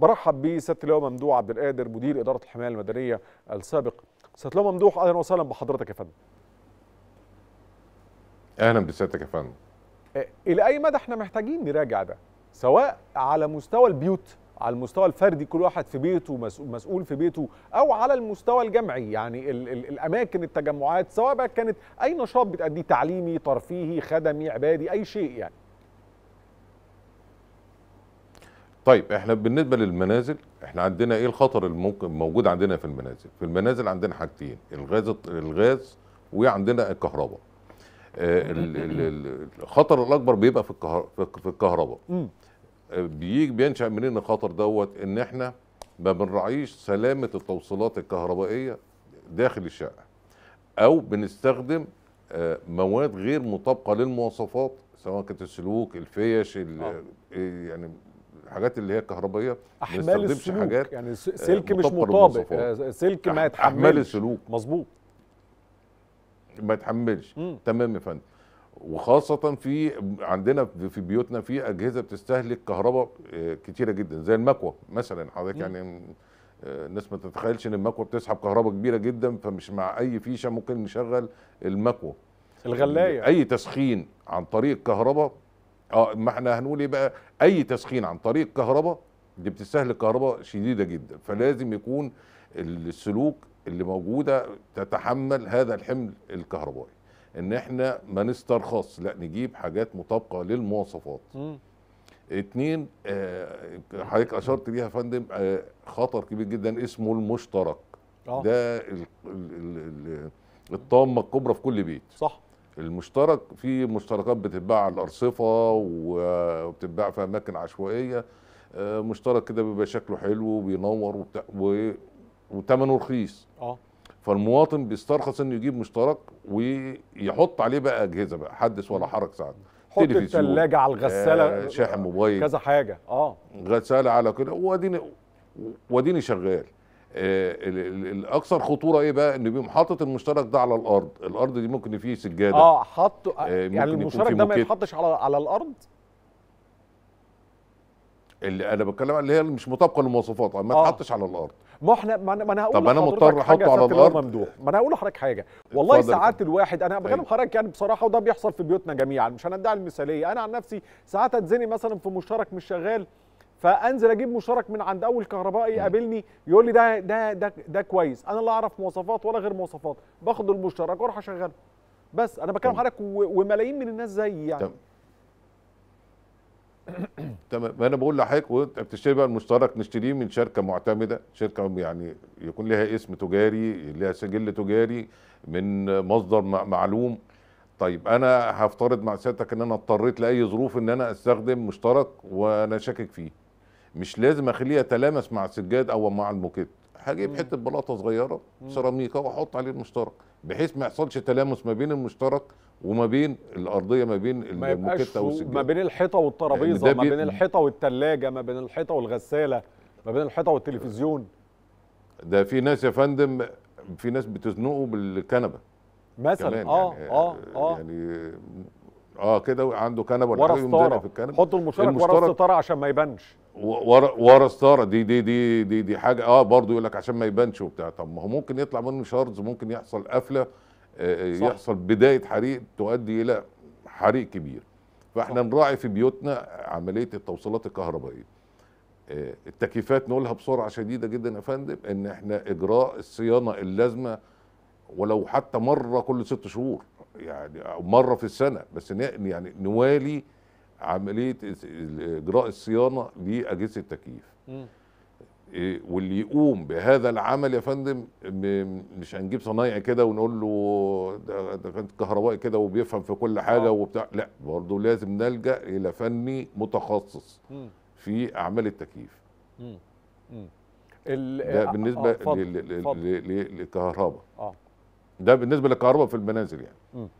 برحب بسياده اللواء ممدوح عبد القادر مدير اداره الحمايه المدنيه السابق سياده اللواء ممدوح اهلا وسهلا بحضرتك يا فندم اهلا بسيادتك يا فندم إيه، الى اي مدى احنا محتاجين نراجع ده سواء على مستوى البيوت على المستوى الفردي كل واحد في بيته مسؤول في بيته او على المستوى الجمعي يعني الـ الـ الاماكن التجمعات سواء بقى كانت اي نشاط بتاديه تعليمي ترفيهي خدمي عبادي اي شيء يعني طيب احنا بالنسبه للمنازل احنا عندنا ايه الخطر الممكن موجود عندنا في المنازل في المنازل عندنا حاجتين الغاز الغاز وعندنا الكهرباء آه، الخطر الاكبر بيبقى في في الكهرباء آه، بيجي بينشا منين الخطر دوت ان احنا ما بنراعيش سلامه التوصيلات الكهربائيه داخل الشقه او بنستخدم آه، مواد غير مطابقه للمواصفات سواء كانت السلوك الفيش يعني الحاجات اللي هي الكهربائيه ما نستخدمش حاجات يعني آه، سلك مش مطابق آه، سلك ما يتحملش احمال السلوك مظبوط ما يتحملش تمام يا فندم وخاصة في عندنا في بيوتنا في أجهزة بتستهلك كهرباء آه، كتيرة جدا زي المكوة مثلا حضرتك يعني الناس ما تتخيلش ان المكوه بتسحب كهرباء كبيره جدا فمش مع اي فيشه ممكن نشغل المكوه الغلايه اي تسخين عن طريق الكهرباء اه ما احنا هنقول ايه بقى اي تسخين عن طريق كهرباء دي بتستهلك كهرباء شديده جدا فلازم يكون السلوك اللي موجوده تتحمل هذا الحمل الكهربائي ان احنا ما نسترخص لا نجيب حاجات مطابقه للمواصفات م. اتنين آه حضرتك اشرت ليها يا فندم آه خطر كبير جدا اسمه المشترك أوه. ده ال ال ال الطامه الكبرى في كل بيت صح المشترك في مشتركات بتتباع على الارصفه وبتتباع في اماكن عشوائيه آه، مشترك كده بيبقى شكله حلو وبينور وبتاع و... وثمنه رخيص اه فالمواطن بيسترخص انه يجيب مشترك ويحط عليه بقى اجهزه بقى حدث ولا حرج ساعات حط الثلاجه على الغساله آه شاحن موبايل كذا حاجه اه غساله على كده واديني واديني شغال آه، الاكثر خطوره ايه بقى ان بيقوم حاطط المشترك ده على الارض الارض دي ممكن فيه سجاده اه حطه آه، آه، يعني المشترك ده ما يتحطش على على الارض اللي انا بتكلم عن اللي هي مش مطابقه للمواصفات ما يتحطش آه. على الارض ما احنا ما انا, ما أنا هقول طب انا مضطر احطه على الارض ممدوح ما انا هقول لحضرتك حاجه والله ساعات الواحد انا بكلم أيوه. حضرتك يعني بصراحه وده بيحصل في بيوتنا جميعا مش هندعي المثاليه انا عن نفسي ساعات اتزني مثلا في مشترك مش شغال فانزل اجيب مشترك من عند اول كهربائي يقابلني يقول لي ده ده ده ده كويس انا لا اعرف مواصفات ولا غير مواصفات باخد المشترك واروح اشغله بس انا بكلم حضرتك وملايين من الناس زيي يعني تمام ما انا بقول لحضرتك وانت بتشتري بقى المشترك نشتريه من شركه معتمده شركه يعني يكون لها اسم تجاري لها سجل تجاري من مصدر معلوم طيب انا هفترض مع سيادتك ان انا اضطريت لاي ظروف ان انا استخدم مشترك وانا شاكك فيه مش لازم اخليه يتلامس مع السجاد او مع الموكيت هجيب حته بلاطه صغيره سيراميكا واحط عليه المشترك بحيث ما يحصلش تلامس ما بين المشترك وما بين الارضيه ما بين الموكيت او السجاد ما بين الحيطه والترابيزه ما بين الحيطه والثلاجه ما بين الحيطه والغساله ما بين الحيطه والتلفزيون ده في ناس يا فندم في ناس بتزنقه بالكنبه مثلا اه يعني اه اه يعني اه كده عنده كنبه ولا الستاره في الكنبه المشترك, المشترك ورا الستاره عشان ما يبانش ورا ورا ستاره دي دي دي دي دي حاجه اه برضه يقول لك عشان ما يبانش وبتاع طب ما هو ممكن يطلع منه شرز ممكن يحصل قفله آه، آه، يحصل بدايه حريق تؤدي الى حريق كبير فاحنا صح. نراعي في بيوتنا عمليه التوصيلات الكهربائيه آه، التكييفات نقولها بسرعه شديده جدا يا فندم ان احنا اجراء الصيانه اللازمه ولو حتى مره كل ست شهور يعني او مره في السنه بس يعني نوالي عمليه اجراء الصيانه لاجهزه التكييف إيه، واللي يقوم بهذا العمل يا فندم مش هنجيب صنايعي كده ونقول له ده كان كهربائي كده وبيفهم في كل حاجه آه. وبتاع لا برضه لازم نلجا الى فني متخصص في اعمال التكييف ده آه، بالنسبه آه. آه، للكهرباء آه. ده بالنسبه للكهرباء في المنازل يعني م.